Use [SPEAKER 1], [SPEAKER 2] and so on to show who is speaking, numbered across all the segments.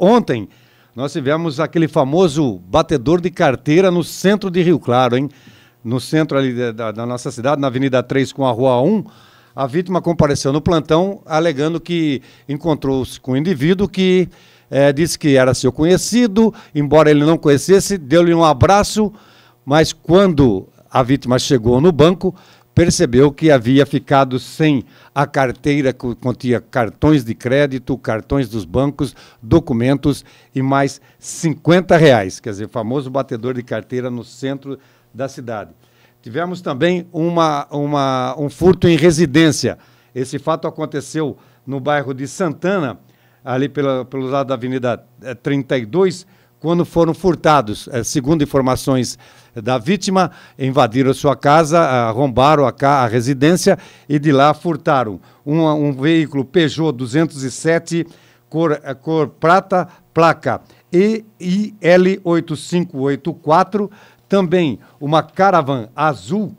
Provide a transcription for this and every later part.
[SPEAKER 1] Ontem nós tivemos aquele famoso batedor de carteira no centro de Rio Claro, hein? No centro ali da, da nossa cidade, na Avenida 3 com a Rua 1. A vítima compareceu no plantão alegando que encontrou-se com um indivíduo que é, disse que era seu conhecido, embora ele não conhecesse, deu-lhe um abraço, mas quando a vítima chegou no banco, percebeu que havia ficado sem a carteira que continha cartões de crédito, cartões dos bancos, documentos e mais 50 reais. Quer dizer, famoso batedor de carteira no centro da cidade. Tivemos também uma, uma, um furto em residência. Esse fato aconteceu no bairro de Santana, ali pela, pelo lado da Avenida 32, eh, quando foram furtados. Eh, segundo informações eh, da vítima, invadiram sua casa, arrombaram a, ca a residência e de lá furtaram um, um veículo Peugeot 207, cor, eh, cor prata, placa EIL8584, também uma Caravan azul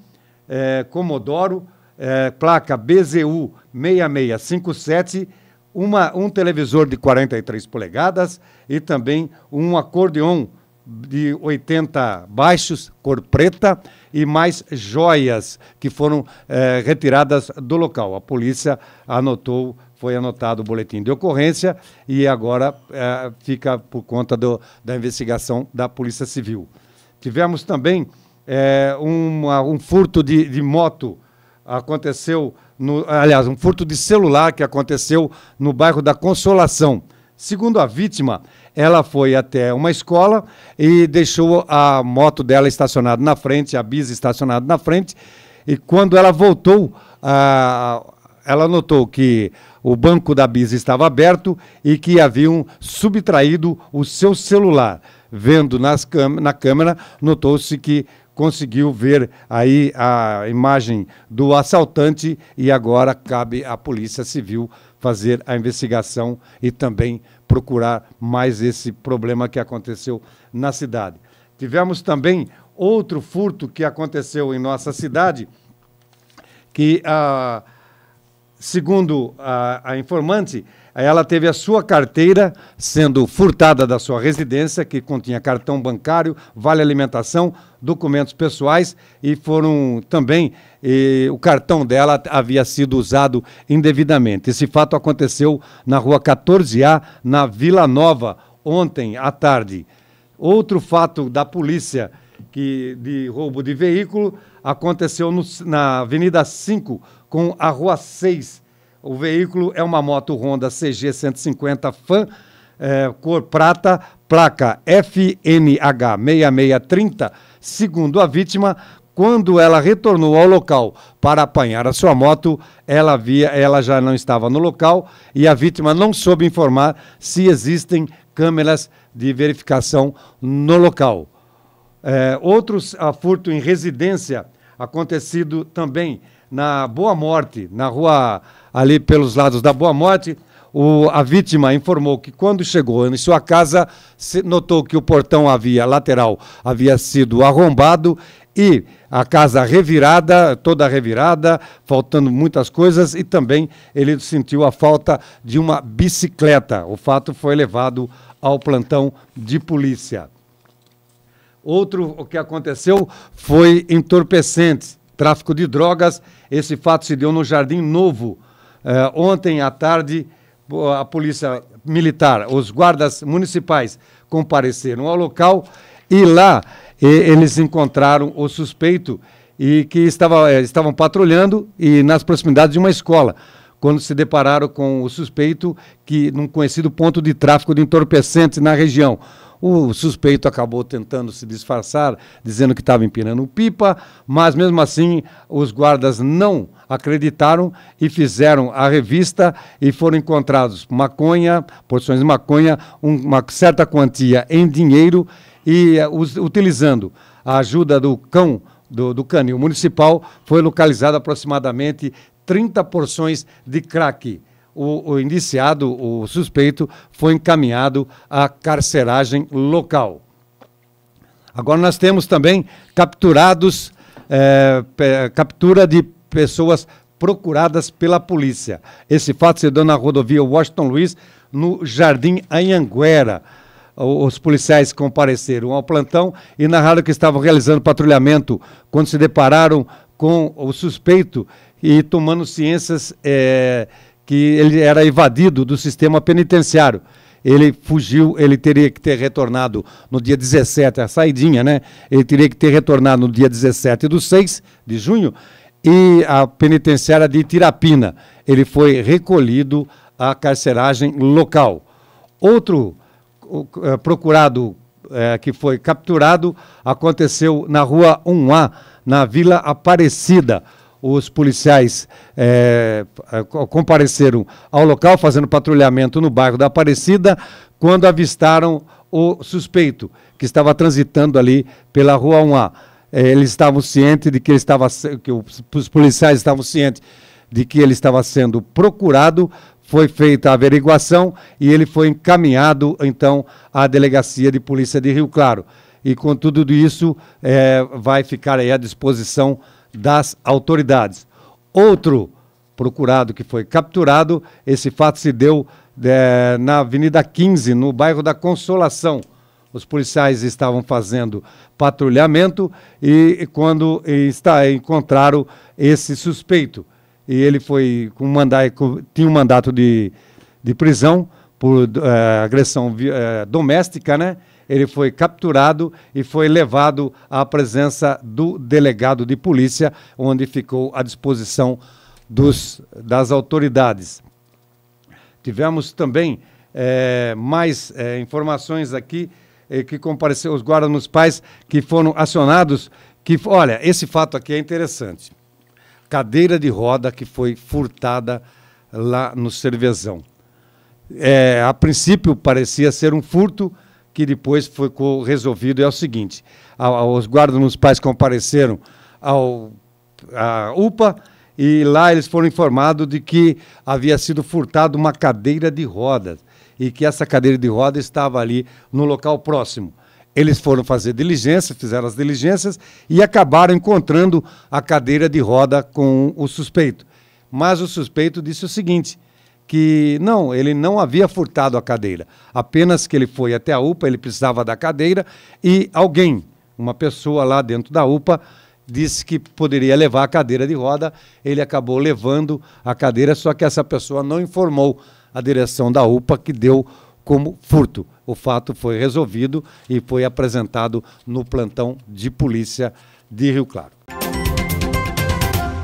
[SPEAKER 1] é, Comodoro, é, placa BZU 6657 uma, um televisor de 43 polegadas e também um acordeon de 80 baixos, cor preta, e mais joias que foram eh, retiradas do local. A polícia anotou, foi anotado o boletim de ocorrência e agora eh, fica por conta do, da investigação da Polícia Civil. Tivemos também eh, uma, um furto de, de moto aconteceu, no, aliás, um furto de celular que aconteceu no bairro da Consolação. Segundo a vítima, ela foi até uma escola e deixou a moto dela estacionada na frente, a bis estacionada na frente, e quando ela voltou, a, ela notou que o banco da bis estava aberto e que haviam subtraído o seu celular. Vendo nas câmera, na câmera, notou-se que conseguiu ver aí a imagem do assaltante e agora cabe à Polícia Civil fazer a investigação e também procurar mais esse problema que aconteceu na cidade. Tivemos também outro furto que aconteceu em nossa cidade, que ah, Segundo a, a informante, ela teve a sua carteira sendo furtada da sua residência, que continha cartão bancário, vale alimentação, documentos pessoais e foram também e, o cartão dela havia sido usado indevidamente. Esse fato aconteceu na rua 14A, na Vila Nova, ontem à tarde. Outro fato da polícia que de roubo de veículo aconteceu no, na Avenida 5 com a Rua 6. O veículo é uma moto Honda CG 150 Fan, é, cor prata, placa FNH 6630. Segundo a vítima, quando ela retornou ao local para apanhar a sua moto, ela via, ela já não estava no local e a vítima não soube informar se existem câmeras de verificação no local. É, outros a furto em residência acontecido também na Boa Morte, na rua ali pelos lados da Boa Morte, o, a vítima informou que quando chegou em sua casa, notou que o portão havia lateral havia sido arrombado e a casa revirada, toda revirada, faltando muitas coisas e também ele sentiu a falta de uma bicicleta. O fato foi levado ao plantão de polícia. Outro o que aconteceu foi entorpecentes, tráfico de drogas. Esse fato se deu no Jardim Novo. Eh, ontem à tarde, a polícia militar, os guardas municipais compareceram ao local e lá e, eles encontraram o suspeito e que estava, eh, estavam patrulhando e nas proximidades de uma escola quando se depararam com o suspeito que num conhecido ponto de tráfico de entorpecentes na região. O suspeito acabou tentando se disfarçar, dizendo que estava empinando pipa, mas mesmo assim os guardas não acreditaram e fizeram a revista e foram encontrados maconha, porções de maconha, um, uma certa quantia em dinheiro e uh, utilizando a ajuda do cão do, do canil municipal, foi localizado aproximadamente 30 porções de crack. O, o, indiciado, o suspeito, foi encaminhado à carceragem local. Agora nós temos também capturados, é, captura de pessoas procuradas pela polícia. Esse fato se deu na rodovia Washington Luiz, no Jardim Anhanguera. Os policiais compareceram ao plantão e narraram que estavam realizando patrulhamento quando se depararam com o suspeito e tomando ciências é, que ele era evadido do sistema penitenciário. Ele fugiu, ele teria que ter retornado no dia 17, a saidinha, né? Ele teria que ter retornado no dia 17 do 6 de junho e a penitenciária de Tirapina. Ele foi recolhido à carceragem local. Outro é, procurado é, que foi capturado aconteceu na rua 1A, na Vila Aparecida os policiais é, é compareceram ao local fazendo patrulhamento no bairro da Aparecida quando avistaram o suspeito que estava transitando ali pela rua 1A. É, eles estavam cientes de que ele estava que os policiais estavam cientes de que ele estava sendo procurado, foi feita a averiguação e ele foi encaminhado então à delegacia de polícia de Rio Claro. E com tudo isso é, vai ficar aí à disposição das autoridades. Outro procurado que foi capturado, esse fato se deu é, na Avenida 15, no bairro da Consolação. Os policiais estavam fazendo patrulhamento e quando está, encontraram esse suspeito. E ele foi com mandar, tinha um mandato de, de prisão por é, agressão é, doméstica, né? ele foi capturado e foi levado à presença do delegado de polícia, onde ficou à disposição dos, das autoridades. Tivemos também é, mais é, informações aqui é, que compareceu os guardas municipais que foram acionados. Que, olha, esse fato aqui é interessante. Cadeira de roda que foi furtada lá no Cervezão. a princípio parecia ser um furto, que depois ficou resolvido. É o seguinte: a, os guardas municipais compareceram ao à UPA e lá eles foram informados de que havia sido furtada uma cadeira de rodas e que essa cadeira de roda estava ali no local próximo. Eles foram fazer diligências, fizeram as diligências e acabaram encontrando a cadeira de roda com o suspeito. Mas o suspeito disse o seguinte: que não, ele não havia furtado a cadeira. Apenas que ele foi até a UPA, ele precisava da cadeira e alguém, uma pessoa lá dentro da UPA, disse que poderia levar a cadeira de roda. Ele acabou levando a cadeira, só que essa pessoa não informou a direção da UPA que deu como furto. O fato foi resolvido e foi apresentado no plantão de polícia de Rio Claro.